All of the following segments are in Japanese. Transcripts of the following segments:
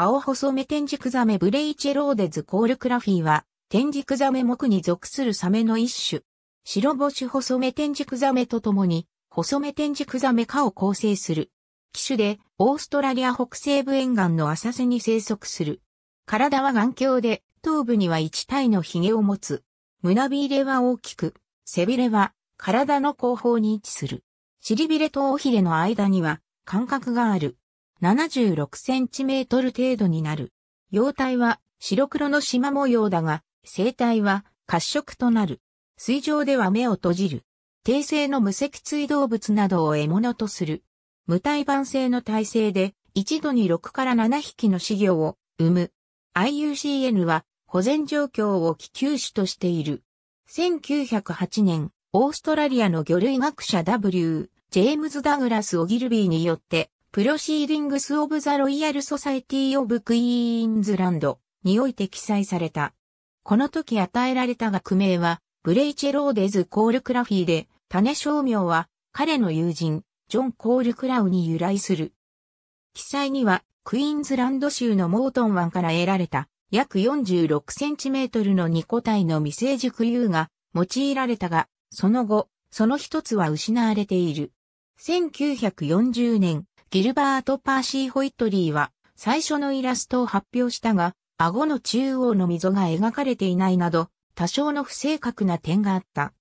青細目天竺ザメブレイチェローデズコールクラフィーは、天竺ザメ目に属するサメの一種。白星細目天竺ザメとともに、細目天竺ザメ科を構成する。機種で、オーストラリア北西部沿岸の浅瀬に生息する。体は眼鏡で、頭部には一体の髭を持つ。胸びれは大きく、背びれは体の後方に位置する。尻びれと尾ひれの間には感覚がある。7 6トル程度になる。幼体は白黒の縞模様だが、生体は褐色となる。水上では目を閉じる。低性の無脊椎動物などを獲物とする。無体盤性の体制で、一度に6から7匹の飼料を生む。IUCN は保全状況を気球種としている。1908年、オーストラリアの魚類学者 W. ジェームズ・ダグラス・オギルビーによってプロシーディングス・オブ・ザ・ロイヤル・ソサイティ・オブ・クイーンズランドにおいて記載された。この時与えられた学名は、ブレイチェローデズ・コール・クラフィーで、種商名は、彼の友人、ジョン・コール・クラウに由来する。記載には、クイーンズランド州のモートン湾から得られた、約4 6トルの2個体の未成熟優が用いられたが、その後、その一つは失われている。1940年、ギルバート・パーシー・ホイットリーは最初のイラストを発表したが、顎の中央の溝が描かれていないなど、多少の不正確な点があった。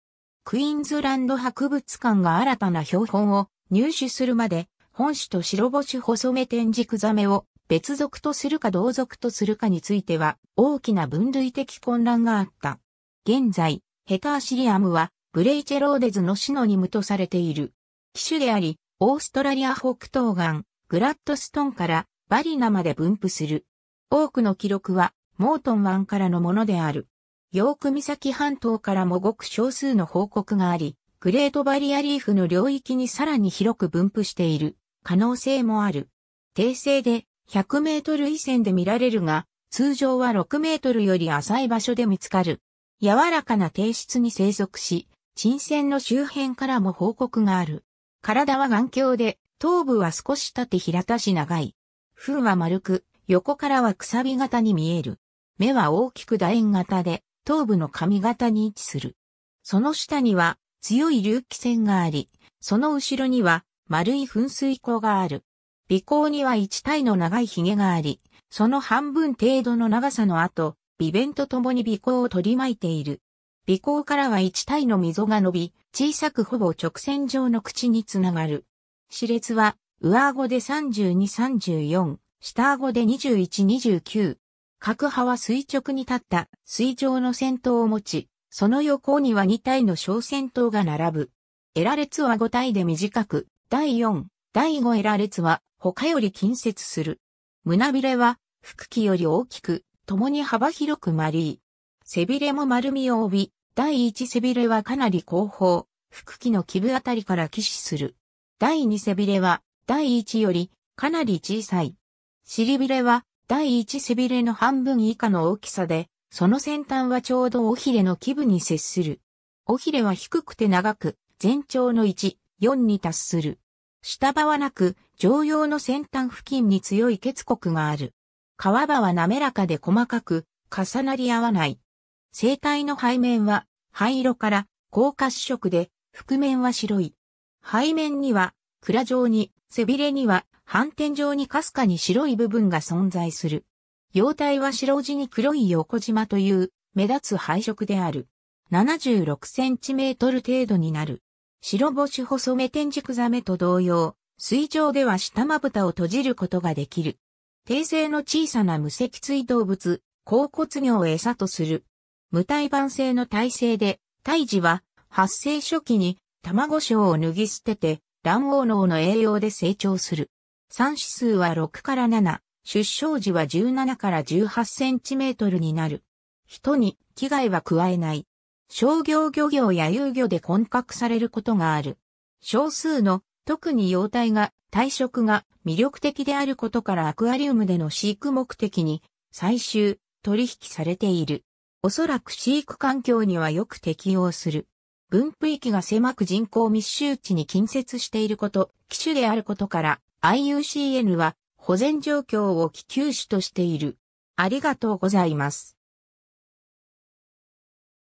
クイーンズランド博物館が新たな標本を入手するまで、本種と白星細目天軸ザメを別属とするか同属とするかについては大きな分類的混乱があった。現在、ヘターシリアムはブレイチェローデズのシノニムとされている。機種であり、オーストラリア北東岸、グラッドストンからバリナまで分布する。多くの記録は、モートン湾からのものである。ヨーク岬半島からもごく少数の報告があり、グレートバリアリーフの領域にさらに広く分布している可能性もある。訂正で100メートル以線で見られるが、通常は6メートルより浅い場所で見つかる。柔らかな低質に生息し、沈船の周辺からも報告がある。体は眼鏡で、頭部は少し縦平たし長い。風は丸く、横からはくさび型に見える。目は大きく楕円型で、頭部の髪型に位置する。その下には強い隆起線があり、その後ろには丸い噴水口がある。鼻孔には一体の長い髭があり、その半分程度の長さの後、鼻弁と共に鼻孔を取り巻いている。尾行からは一体の溝が伸び、小さくほぼ直線上の口につながる。歯列は、上顎で3234、下顎で2129。各派は垂直に立った水上の先頭を持ち、その横には2体の小先頭が並ぶ。エラ列は5体で短く、第4、第5エラ列は他より近接する。胸びれは、腹気より大きく、共に幅広く丸い。背びれも丸みを帯び、第1背びれはかなり後方、腹気の基部あたりから起死する。第2背びれは、第1より、かなり小さい。尻びれは、第1背びれの半分以下の大きさで、その先端はちょうど尾ひれの基部に接する。尾ひれは低くて長く、全長の1、4に達する。下場はなく、常用の先端付近に強い結骨がある。皮場は滑らかで細かく、重なり合わない。生体の背面は灰色から高褐色で、覆面は白い。背面には、蔵状に、背びれには、反転状にかすかに白い部分が存在する。様体は白地に黒い横縞という、目立つ配色である。76センチメートル程度になる。白星細目天竺ザメと同様、水上では下まぶたを閉じることができる。低性の小さな無脊椎動物、甲骨魚を餌とする。無胎盤性の体制で、胎児は発生初期に卵小を脱ぎ捨てて卵黄脳の栄養で成長する。産指数は6から7、出生時は17から18センチメートルになる。人に危害は加えない。商業漁業や遊漁で混獲されることがある。少数の特に幼体が体色が魅力的であることからアクアリウムでの飼育目的に採集、取引されている。おそらく飼育環境にはよく適応する。分布域が狭く人口密集地に近接していること、機種であることから IUCN は保全状況を気球種としている。ありがとうございます。